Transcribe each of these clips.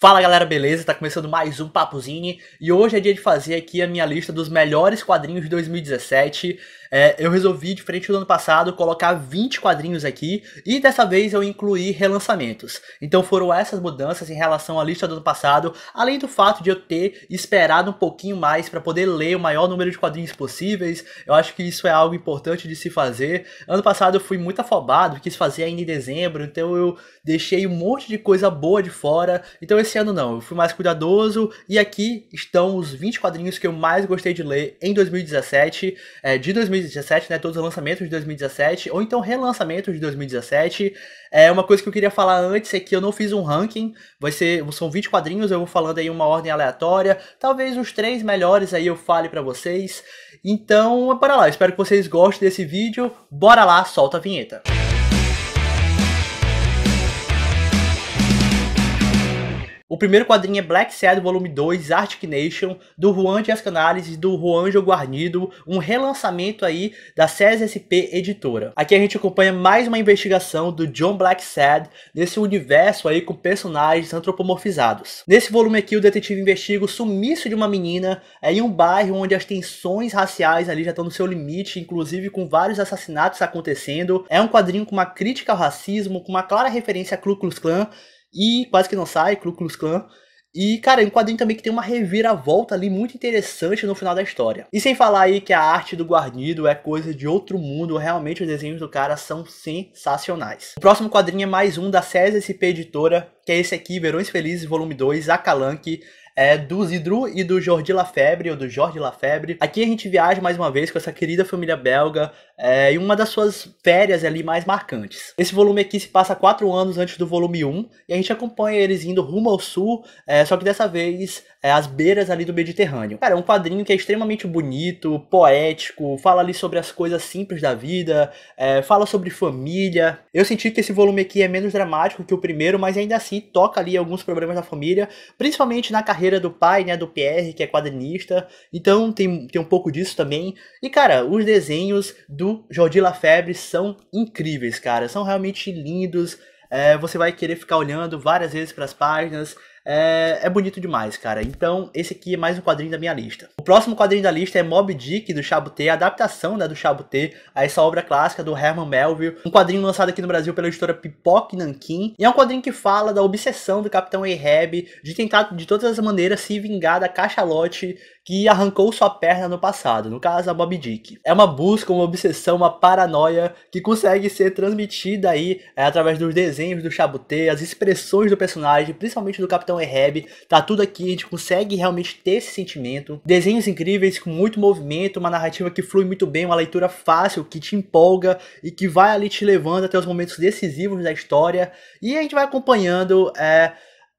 Fala galera, beleza? Tá começando mais um Papuzine e hoje é dia de fazer aqui a minha lista dos melhores quadrinhos de 2017 é, eu resolvi, diferente do ano passado, colocar 20 quadrinhos aqui e dessa vez eu incluí relançamentos. Então foram essas mudanças em relação à lista do ano passado, além do fato de eu ter esperado um pouquinho mais para poder ler o maior número de quadrinhos possíveis. Eu acho que isso é algo importante de se fazer. Ano passado eu fui muito afobado, quis fazer ainda em dezembro, então eu deixei um monte de coisa boa de fora. Então esse ano não, eu fui mais cuidadoso e aqui estão os 20 quadrinhos que eu mais gostei de ler em 2017, é, de 2017 2017, né? Todos os lançamentos de 2017, ou então relançamentos de 2017. É uma coisa que eu queria falar antes é que eu não fiz um ranking. Vai ser, são 20 quadrinhos, eu vou falando aí uma ordem aleatória. Talvez os três melhores aí eu fale para vocês. Então, é bora lá. espero que vocês gostem desse vídeo. Bora lá, solta a vinheta. Música O primeiro quadrinho é Black Sad Volume 2, Arctic Nation, do Juan de Ascanales e do Juanjo Guarnido, um relançamento aí da CSSP Editora. Aqui a gente acompanha mais uma investigação do John Black Sad nesse universo aí com personagens antropomorfizados. Nesse volume aqui o detetive investiga o sumiço de uma menina em um bairro onde as tensões raciais ali já estão no seu limite, inclusive com vários assassinatos acontecendo. É um quadrinho com uma crítica ao racismo, com uma clara referência a Ku Klux Klan e quase que não sai, Clu Klux Klan. E, cara, é um quadrinho também que tem uma reviravolta ali muito interessante no final da história. E sem falar aí que a arte do Guarnido é coisa de outro mundo, realmente os desenhos do cara são sensacionais. O próximo quadrinho é mais um da César SP Editora, que é esse aqui, Verões Felizes, volume 2, Acalanque é do Zidru e do Jordi Lafebre, ou do Jorge Lafebre. Aqui a gente viaja mais uma vez com essa querida família belga é, e uma das suas férias ali mais marcantes. Esse volume aqui se passa quatro anos antes do volume 1 e a gente acompanha eles indo rumo ao sul, é, só que dessa vez é, às beiras ali do Mediterrâneo. Cara, é um quadrinho que é extremamente bonito, poético, fala ali sobre as coisas simples da vida, é, fala sobre família. Eu senti que esse volume aqui é menos dramático que o primeiro, mas ainda assim toca ali alguns problemas da família, principalmente na carreira do pai, né, do Pierre, que é quadrinista. Então tem, tem um pouco disso também. E, cara, os desenhos do Jordi Lafebre são incríveis, cara. São realmente lindos. É, você vai querer ficar olhando várias vezes para as páginas. É, é, bonito demais, cara. Então, esse aqui é mais um quadrinho da minha lista. O próximo quadrinho da lista é Mob Dick, do Chabutê, a adaptação né, do Chabutê a essa obra clássica do Herman Melville. Um quadrinho lançado aqui no Brasil pela editora Pipoque Nankin. E é um quadrinho que fala da obsessão do Capitão Ahab de tentar, de todas as maneiras, se vingar da cachalote que arrancou sua perna no passado, no caso a Bob Dick. É uma busca, uma obsessão, uma paranoia que consegue ser transmitida aí é, através dos desenhos do Chabutê, as expressões do personagem, principalmente do Capitão Ehab. Tá tudo aqui, a gente consegue realmente ter esse sentimento. Desenhos incríveis, com muito movimento, uma narrativa que flui muito bem, uma leitura fácil, que te empolga e que vai ali te levando até os momentos decisivos da história. E a gente vai acompanhando é,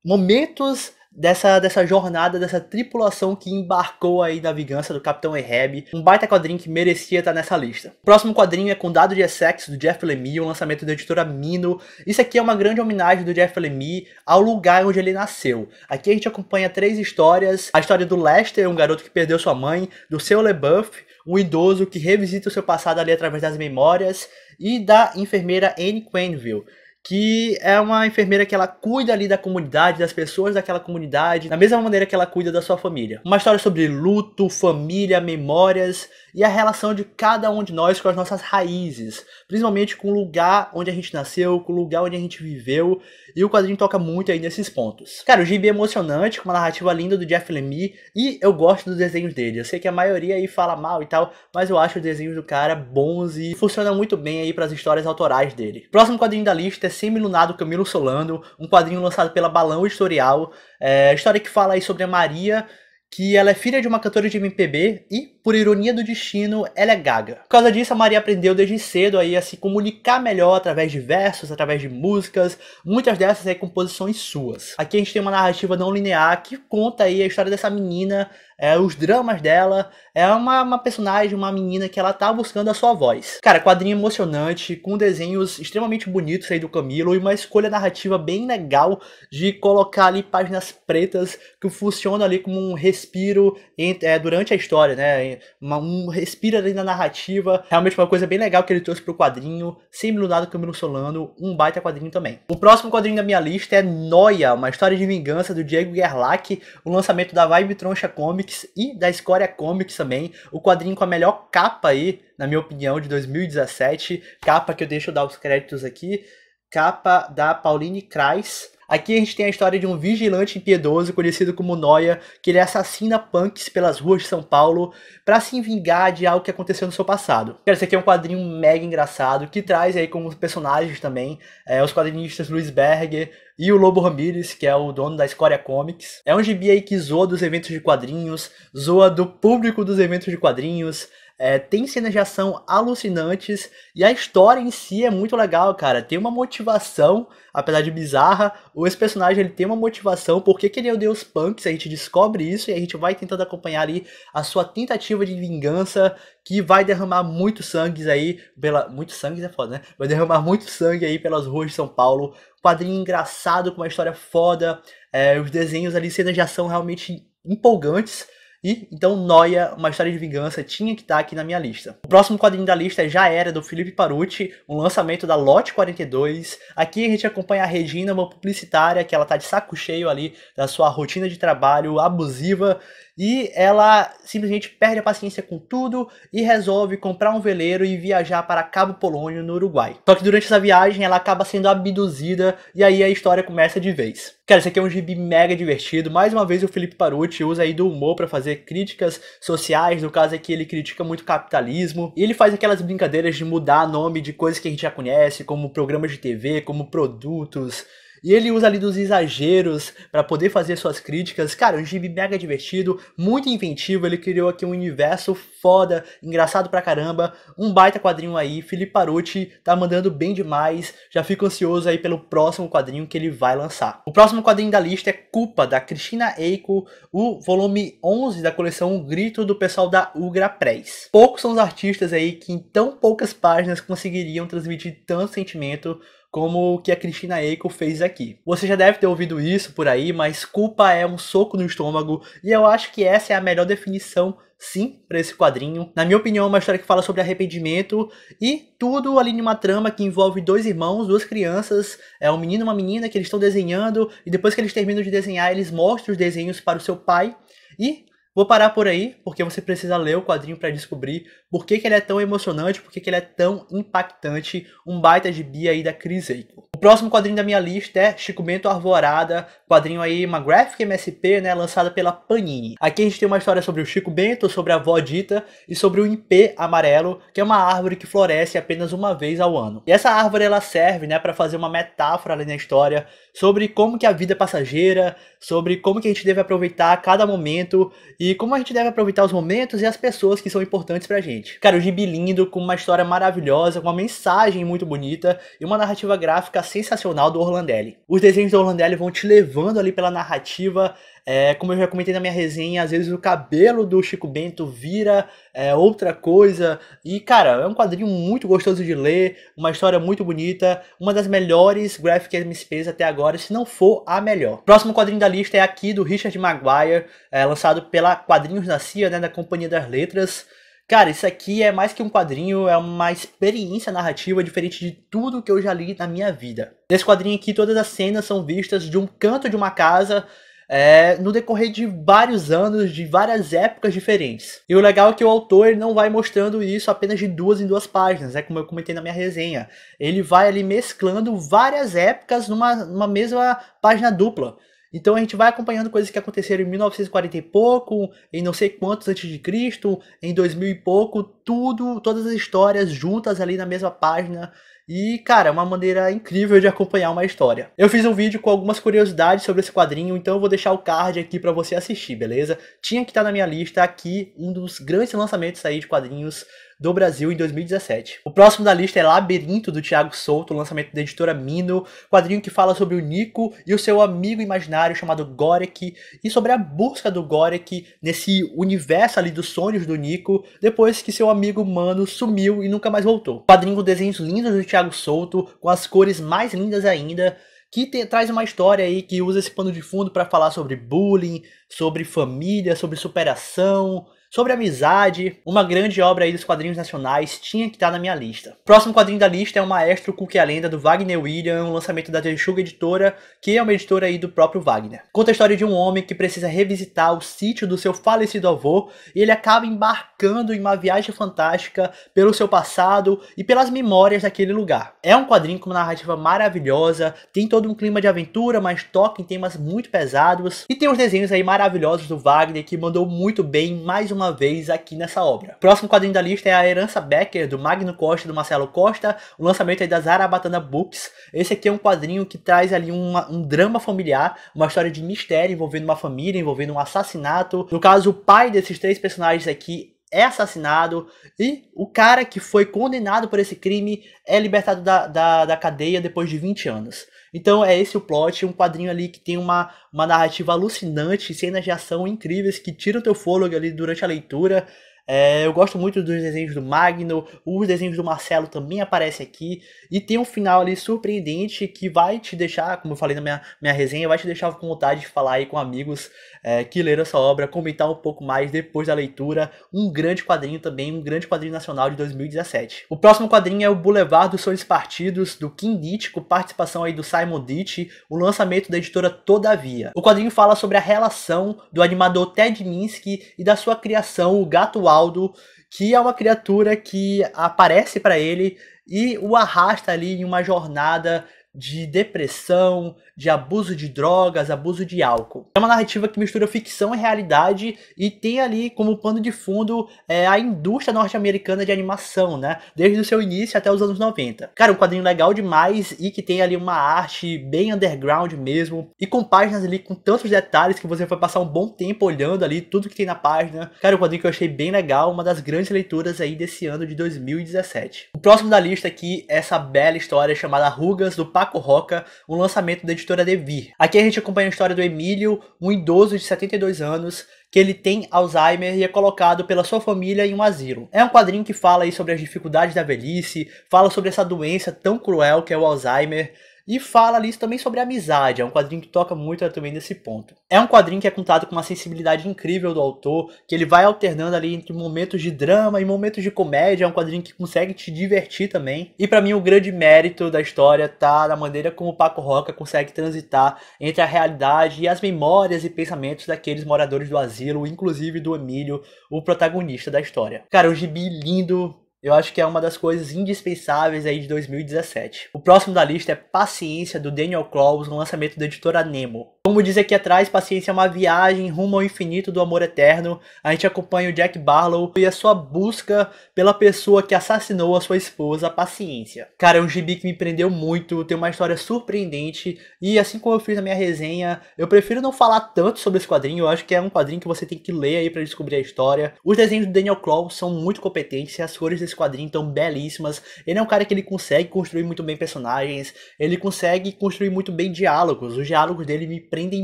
momentos dessa, dessa jornada, dessa tripulação que embarcou aí na vingança do Capitão Ahab. Um baita quadrinho que merecia estar nessa lista. O próximo quadrinho é com Dado de Essex, do Jeff Lemire, um lançamento da editora Mino. Isso aqui é uma grande homenagem do Jeff Lemire ao lugar onde ele nasceu. Aqui a gente acompanha três histórias. A história do Lester, um garoto que perdeu sua mãe, do seu LeBuff, um idoso que revisita o seu passado ali através das memórias, e da enfermeira Anne Quenville que é uma enfermeira que ela cuida ali da comunidade, das pessoas daquela comunidade, da mesma maneira que ela cuida da sua família. Uma história sobre luto, família, memórias e a relação de cada um de nós com as nossas raízes, principalmente com o lugar onde a gente nasceu, com o lugar onde a gente viveu, e o quadrinho toca muito aí nesses pontos. Cara, o gibi é emocionante, com uma narrativa linda do Jeff Lemire, e eu gosto dos desenhos dele. Eu sei que a maioria aí fala mal e tal, mas eu acho os desenhos do cara bons e funciona muito bem aí para as histórias autorais dele. Próximo quadrinho da lista é Semilunado Camilo Solano, um quadrinho lançado pela Balão Editorial, é, história que fala aí sobre a Maria, que ela é filha de uma cantora de MPB e, por ironia do destino, ela é gaga. Por causa disso, a Maria aprendeu desde cedo aí a se comunicar melhor através de versos, através de músicas, muitas dessas aí composições suas. Aqui a gente tem uma narrativa não linear que conta aí a história dessa menina é os dramas dela. É uma, uma personagem, uma menina que ela tá buscando a sua voz. Cara, quadrinho emocionante, com desenhos extremamente bonitos aí do Camilo e uma escolha narrativa bem legal de colocar ali páginas pretas que funcionam ali como um respiro entre, é, durante a história, né? Uma, um respiro ali na narrativa. Realmente uma coisa bem legal que ele trouxe pro quadrinho. Sem Lunado Camilo Solano, um baita quadrinho também. O próximo quadrinho da minha lista é Noia, uma história de vingança do Diego Gerlach, o lançamento da Vibe Troncha Comic Comics e da Escória Comics também, o quadrinho com a melhor capa aí, na minha opinião, de 2017, capa que eu deixo eu dar os créditos aqui, capa da Pauline Kreis, Aqui a gente tem a história de um vigilante impiedoso conhecido como Noia, que ele assassina punks pelas ruas de São Paulo para se vingar de algo que aconteceu no seu passado. Cara, esse aqui é um quadrinho mega engraçado que traz aí como personagens também é, os quadrinistas Luiz Berger, e o Lobo Ramírez, que é o dono da Escória Comics. É um gibi aí que zoa dos eventos de quadrinhos, zoa do público dos eventos de quadrinhos, é, tem cenas de ação alucinantes e a história em si é muito legal, cara. Tem uma motivação, apesar de bizarra, o personagem ele tem uma motivação, porque que ele é o deus punks, a gente descobre isso e a gente vai tentando acompanhar ali a sua tentativa de vingança, que vai derramar muito sangue aí, pela... muito sangue é foda, né? Vai derramar muito sangue aí pelas ruas de São Paulo, quadrinho engraçado, com uma história foda, é, os desenhos ali, cenas de ação realmente empolgantes, e então Noia, uma história de vingança, tinha que estar tá aqui na minha lista. O próximo quadrinho da lista já era do Felipe Paruti um lançamento da Lote 42. Aqui a gente acompanha a Regina, uma publicitária que ela tá de saco cheio ali da sua rotina de trabalho abusiva e ela simplesmente perde a paciência com tudo e resolve comprar um veleiro e viajar para Cabo Polônio, no Uruguai. Só que durante essa viagem ela acaba sendo abduzida e aí a história começa de vez. Cara, esse aqui é um gibi mega divertido. Mais uma vez o Felipe Paruti usa aí do humor para fazer críticas sociais. No caso aqui, ele critica muito o capitalismo. E ele faz aquelas brincadeiras de mudar nome de coisas que a gente já conhece, como programas de TV, como produtos. E ele usa ali dos exageros para poder fazer suas críticas. Cara, um gibi mega divertido, muito inventivo. Ele criou aqui um universo foda, engraçado pra caramba. Um baita quadrinho aí. Felipe Parucci tá mandando bem demais. Já fico ansioso aí pelo próximo quadrinho que ele vai lançar. O próximo quadrinho da lista é Culpa, da Cristina Eiko, o volume 11 da coleção O Grito do pessoal da Ugra Press. Poucos são os artistas aí que em tão poucas páginas conseguiriam transmitir tanto sentimento como o que a Cristina Eiko fez aqui aqui. Você já deve ter ouvido isso por aí, mas culpa é um soco no estômago, e eu acho que essa é a melhor definição sim para esse quadrinho. Na minha opinião, é uma história que fala sobre arrependimento e tudo ali numa trama que envolve dois irmãos, duas crianças, é um menino e uma menina que eles estão desenhando e depois que eles terminam de desenhar, eles mostram os desenhos para o seu pai e Vou parar por aí, porque você precisa ler o quadrinho para descobrir por que, que ele é tão emocionante, por que, que ele é tão impactante, um baita de bi aí da Chris Eiko próximo quadrinho da minha lista é Chico Bento Arvorada, quadrinho aí, uma graphic MSP, né, lançada pela Panini. Aqui a gente tem uma história sobre o Chico Bento, sobre a avó Dita e sobre o IP amarelo, que é uma árvore que floresce apenas uma vez ao ano. E essa árvore ela serve, né, para fazer uma metáfora ali na história sobre como que a vida é passageira, sobre como que a gente deve aproveitar cada momento e como a gente deve aproveitar os momentos e as pessoas que são importantes pra gente. Cara, o gibi lindo, com uma história maravilhosa, com uma mensagem muito bonita e uma narrativa gráfica sensacional do Orlandelli. Os desenhos do Orlandelli vão te levando ali pela narrativa. É, como eu já comentei na minha resenha, às vezes o cabelo do Chico Bento vira é, outra coisa. E, cara, é um quadrinho muito gostoso de ler, uma história muito bonita, uma das melhores graphic MSPs até agora, se não for a melhor. Próximo quadrinho da lista é aqui do Richard Maguire, é, lançado pela Quadrinhos Nascia, CIA, né, da Companhia das Letras. Cara, isso aqui é mais que um quadrinho, é uma experiência narrativa diferente de tudo que eu já li na minha vida. Nesse quadrinho aqui, todas as cenas são vistas de um canto de uma casa. É, no decorrer de vários anos, de várias épocas diferentes. E o legal é que o autor não vai mostrando isso apenas de duas em duas páginas, é como eu comentei na minha resenha. Ele vai ali mesclando várias épocas numa, numa mesma página dupla. Então a gente vai acompanhando coisas que aconteceram em 1940 e pouco, em não sei quantos antes de Cristo, em 2000 e pouco, tudo, todas as histórias juntas ali na mesma página. E, cara, é uma maneira incrível de acompanhar uma história. Eu fiz um vídeo com algumas curiosidades sobre esse quadrinho, então eu vou deixar o card aqui para você assistir, beleza? Tinha que estar tá na minha lista aqui um dos grandes lançamentos aí de quadrinhos do Brasil em 2017. O próximo da lista é Labirinto, do Thiago Souto, lançamento da editora Mino, quadrinho que fala sobre o Nico e o seu amigo imaginário chamado Gorek, e sobre a busca do Gorek nesse universo ali dos sonhos do Nico, depois que seu amigo Mano sumiu e nunca mais voltou. quadrinho com desenhos lindos do Thiago Souto, com as cores mais lindas ainda, que te, traz uma história aí que usa esse pano de fundo para falar sobre bullying, sobre família, sobre superação, Sobre amizade, uma grande obra aí dos quadrinhos nacionais tinha que estar tá na minha lista. próximo quadrinho da lista é o Maestro Cook e a Lenda, do Wagner William, um lançamento da Texuga Editora, que é uma editora aí do próprio Wagner. Conta a história de um homem que precisa revisitar o sítio do seu falecido avô e ele acaba embarcando em uma viagem fantástica pelo seu passado e pelas memórias daquele lugar. É um quadrinho com uma narrativa maravilhosa, tem todo um clima de aventura, mas toca em temas muito pesados e tem os desenhos aí maravilhosos do Wagner que mandou muito bem mais uma uma vez aqui nessa obra. Próximo quadrinho da lista é A Herança Becker, do Magno Costa e do Marcelo Costa, o lançamento aí é da Zarabatana Books. Esse aqui é um quadrinho que traz ali uma, um drama familiar, uma história de mistério envolvendo uma família, envolvendo um assassinato. No caso, o pai desses três personagens aqui é assassinado e o cara que foi condenado por esse crime é libertado da, da, da, cadeia depois de 20 anos. Então é esse o plot, um quadrinho ali que tem uma, uma narrativa alucinante, cenas de ação incríveis que tiram teu fôlego ali durante a leitura. É, eu gosto muito dos desenhos do Magno, os desenhos do Marcelo também aparecem aqui, e tem um final ali surpreendente que vai te deixar, como eu falei na minha, minha resenha, vai te deixar com vontade de falar aí com amigos é, que leram essa obra, comentar um pouco mais depois da leitura. Um grande quadrinho também, um grande quadrinho nacional de 2017. O próximo quadrinho é o Boulevard dos Sonhos Partidos, do Kim Ditch, com participação aí do Simon Ditch, o lançamento da editora Todavia. O quadrinho fala sobre a relação do animador Ted Minsky e da sua criação, o Gato Aldo, que é uma criatura que aparece para ele e o arrasta ali em uma jornada de depressão, de abuso de drogas, abuso de álcool. É uma narrativa que mistura ficção e realidade e tem ali como pano de fundo é, a indústria norte-americana de animação, né? Desde o seu início até os anos 90. Cara, um quadrinho legal demais e que tem ali uma arte bem underground mesmo e com páginas ali com tantos detalhes que você vai passar um bom tempo olhando ali tudo que tem na página. Cara, um quadrinho que eu achei bem legal, uma das grandes leituras aí desse ano de 2017. O próximo da lista aqui é essa bela história chamada Rugas do Pai Paco Roca, um lançamento da editora Devir. Aqui a gente acompanha a história do Emílio, um idoso de 72 anos, que ele tem Alzheimer e é colocado pela sua família em um asilo. É um quadrinho que fala aí sobre as dificuldades da velhice, fala sobre essa doença tão cruel que é o Alzheimer, e fala ali também sobre amizade, é um quadrinho que toca muito também nesse ponto. É um quadrinho que é contado com uma sensibilidade incrível do autor, que ele vai alternando ali entre momentos de drama e momentos de comédia, é um quadrinho que consegue te divertir também. E para mim o grande mérito da história tá na maneira como o Paco Roca consegue transitar entre a realidade e as memórias e pensamentos daqueles moradores do asilo, inclusive do Emílio, o protagonista da história. Cara, um gibi lindo, eu acho que é uma das coisas indispensáveis aí de 2017. O próximo da lista é Paciência, do Daniel Klaus, no lançamento da editora Nemo. Como diz aqui atrás, Paciência é uma viagem rumo ao infinito do amor eterno. A gente acompanha o Jack Barlow e a sua busca pela pessoa que assassinou a sua esposa, Paciência. Cara, é um gibi que me prendeu muito, tem uma história surpreendente e assim como eu fiz na minha resenha, eu prefiro não falar tanto sobre esse quadrinho, eu acho que é um quadrinho que você tem que ler aí para descobrir a história. Os desenhos do Daniel Klaus são muito competentes e as cores desse desse quadrinho tão belíssimas. Ele é um cara que ele consegue construir muito bem personagens, ele consegue construir muito bem diálogos. Os diálogos dele me prendem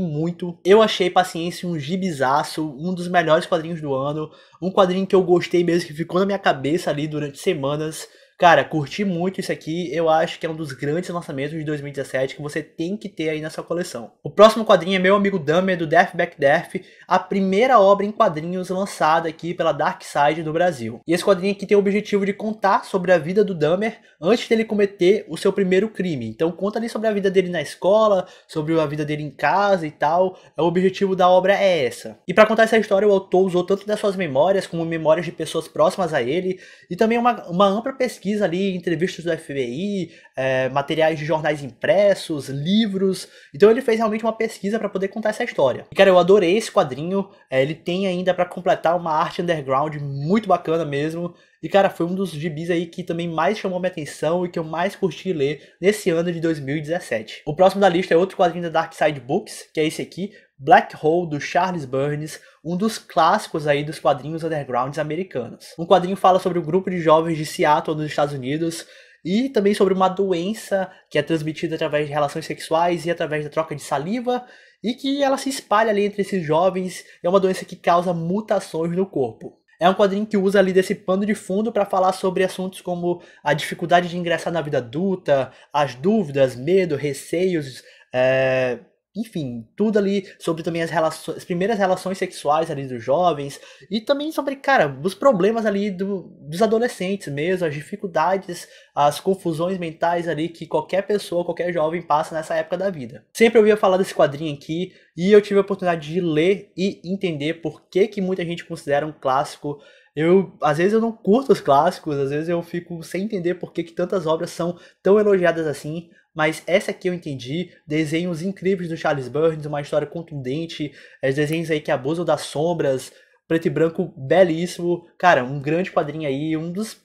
muito. Eu achei Paciência um gibizaço, um dos melhores quadrinhos do ano, um quadrinho que eu gostei mesmo, que ficou na minha cabeça ali durante semanas. Cara, curti muito isso aqui. Eu acho que é um dos grandes lançamentos de 2017 que você tem que ter aí na sua coleção. O próximo quadrinho é Meu Amigo Dummer, do Death Back Death, a primeira obra em quadrinhos lançada aqui pela Dark Side do Brasil. E esse quadrinho aqui tem o objetivo de contar sobre a vida do Dummer antes dele cometer o seu primeiro crime. Então conta ali sobre a vida dele na escola, sobre a vida dele em casa e tal. É, o objetivo da obra é essa. E para contar essa história, o autor usou tanto das suas memórias como memórias de pessoas próximas a ele e também uma, uma ampla pesquisa pesquisa ali entrevistas do FBI, é, materiais de jornais impressos, livros. Então ele fez realmente uma pesquisa para poder contar essa história. E, cara, eu adorei esse quadrinho. É, ele tem ainda para completar uma arte underground muito bacana mesmo. E, cara, foi um dos gibis aí que também mais chamou minha atenção e que eu mais curti ler nesse ano de 2017. O próximo da lista é outro quadrinho da Dark Side Books, que é esse aqui, Black Hole do Charles Burns, um dos clássicos aí dos quadrinhos undergrounds americanos. Um quadrinho fala sobre um grupo de jovens de Seattle nos Estados Unidos e também sobre uma doença que é transmitida através de relações sexuais e através da troca de saliva e que ela se espalha ali entre esses jovens, é uma doença que causa mutações no corpo. É um quadrinho que usa ali desse pano de fundo para falar sobre assuntos como a dificuldade de ingressar na vida adulta, as dúvidas, medo, receios, é, enfim, tudo ali sobre também as relações, as primeiras relações sexuais ali dos jovens e também sobre, cara, os problemas ali do, dos adolescentes mesmo, as dificuldades, as confusões mentais ali que qualquer pessoa, qualquer jovem passa nessa época da vida. Sempre eu ia falar desse quadrinho aqui e eu tive a oportunidade de ler e entender por que que muita gente considera um clássico eu, às vezes eu não curto os clássicos, às vezes eu fico sem entender por que, que tantas obras são tão elogiadas assim, mas essa aqui eu entendi. Desenhos incríveis do Charles Burns, uma história contundente, as é, desenhos aí que abusam das sombras, preto e branco belíssimo. Cara, um grande quadrinho aí, um dos,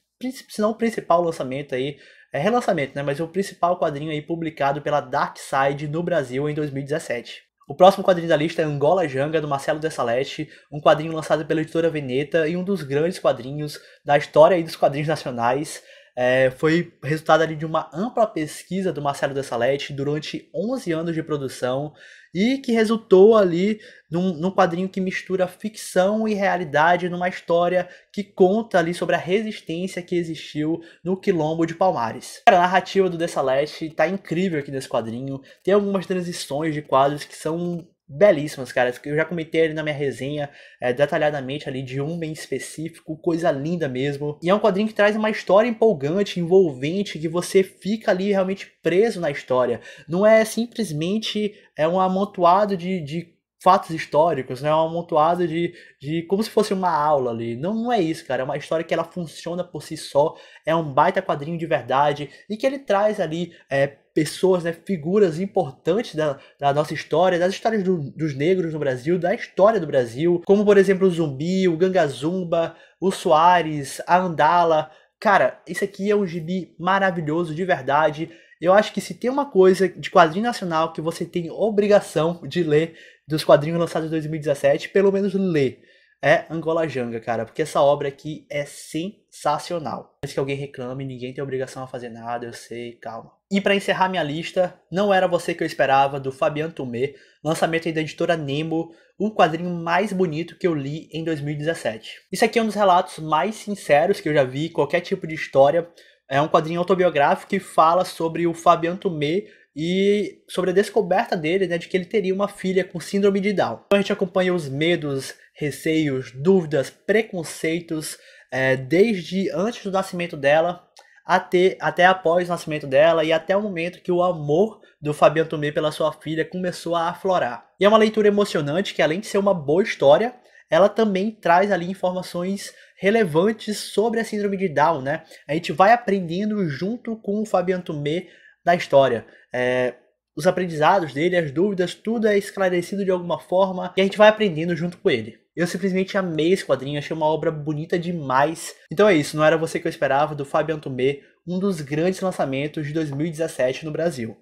se não o principal lançamento aí, é relançamento, né? Mas é o principal quadrinho aí publicado pela Dark Side no Brasil em 2017. O próximo quadrinho da lista é Angola Janga, do Marcelo Dessalete, um quadrinho lançado pela editora Veneta e um dos grandes quadrinhos da história e dos quadrinhos nacionais. É, foi resultado ali de uma ampla pesquisa do Marcelo Dessalete durante 11 anos de produção e que resultou ali num, num, quadrinho que mistura ficção e realidade numa história que conta ali sobre a resistência que existiu no Quilombo de Palmares. a narrativa do Dessalete está incrível aqui nesse quadrinho, tem algumas transições de quadros que são belíssimas, cara. Eu já comentei ali na minha resenha é, detalhadamente ali de um bem específico, coisa linda mesmo. E é um quadrinho que traz uma história empolgante, envolvente, que você fica ali realmente preso na história. Não é simplesmente é um amontoado de, de fatos históricos, né? É um amontoado de, de como se fosse uma aula ali. Não, não é isso, cara. É uma história que ela funciona por si só. É um baita quadrinho de verdade e que ele traz ali é, pessoas, né, figuras importantes da, da nossa história, das histórias do, dos negros no Brasil, da história do Brasil, como por exemplo o Zumbi, o Gangazumba, o Soares, a Andala. Cara, isso aqui é um gibi maravilhoso de verdade. Eu acho que se tem uma coisa de quadrinho nacional que você tem obrigação de ler dos quadrinhos lançados em 2017, pelo menos ler é Angola Janga, cara, porque essa obra aqui é sensacional. Antes que alguém reclame, ninguém tem obrigação a fazer nada, eu sei, calma. E para encerrar minha lista, Não Era Você Que Eu Esperava, do Fabian Tomé, lançamento da editora Nemo, o quadrinho mais bonito que eu li em 2017. Isso aqui é um dos relatos mais sinceros que eu já vi, qualquer tipo de história. É um quadrinho autobiográfico que fala sobre o Fabian Tomé e sobre a descoberta dele né, de que ele teria uma filha com síndrome de Down. Então a gente acompanha os medos, receios, dúvidas, preconceitos, é, desde antes do nascimento dela até, até após o nascimento dela e até o momento que o amor do Fabiano Tomé pela sua filha começou a aflorar. E é uma leitura emocionante que, além de ser uma boa história, ela também traz ali informações relevantes sobre a síndrome de Down, né? A gente vai aprendendo junto com o Fabiano Tomé da história. É, os aprendizados dele, as dúvidas, tudo é esclarecido de alguma forma e a gente vai aprendendo junto com ele. Eu simplesmente amei esse quadrinho, achei uma obra bonita demais. Então é isso, não era você que eu esperava, do Fabian Tomé, um dos grandes lançamentos de 2017 no Brasil.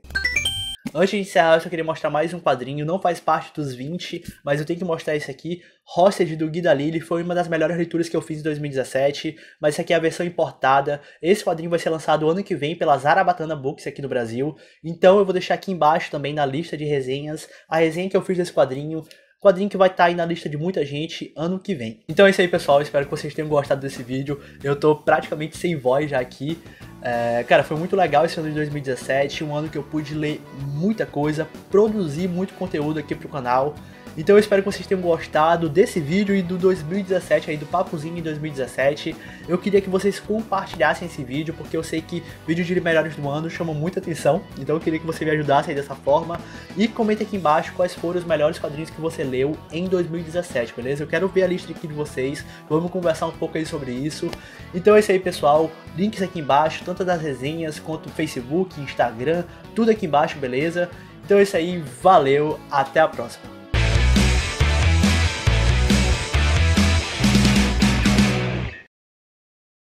Antes de encerrar, eu só queria mostrar mais um quadrinho, não faz parte dos 20, mas eu tenho que mostrar esse aqui. Hostage do Guida Lili foi uma das melhores leituras que eu fiz em 2017, mas essa aqui é a versão importada. Esse quadrinho vai ser lançado ano que vem pela Zarabatana Books aqui no Brasil. Então eu vou deixar aqui embaixo também na lista de resenhas a resenha que eu fiz desse quadrinho quadrinho que vai estar tá aí na lista de muita gente ano que vem. Então é isso aí, pessoal. Espero que vocês tenham gostado desse vídeo. Eu tô praticamente sem voz já aqui. É, cara, foi muito legal esse ano de 2017, um ano que eu pude ler muita coisa, produzir muito conteúdo aqui pro canal. Então eu espero que vocês tenham gostado desse vídeo e do 2017 aí, do Papozinho em 2017. Eu queria que vocês compartilhassem esse vídeo, porque eu sei que vídeo de melhores do ano chama muita atenção. Então eu queria que você me ajudasse aí dessa forma. E comente aqui embaixo quais foram os melhores quadrinhos que você leu em 2017, beleza? Eu quero ver a lista aqui de vocês. Vamos conversar um pouco aí sobre isso. Então é isso aí, pessoal. Links aqui embaixo, tanto das resenhas quanto Facebook, Instagram, tudo aqui embaixo, beleza? Então é isso aí, valeu, até a próxima.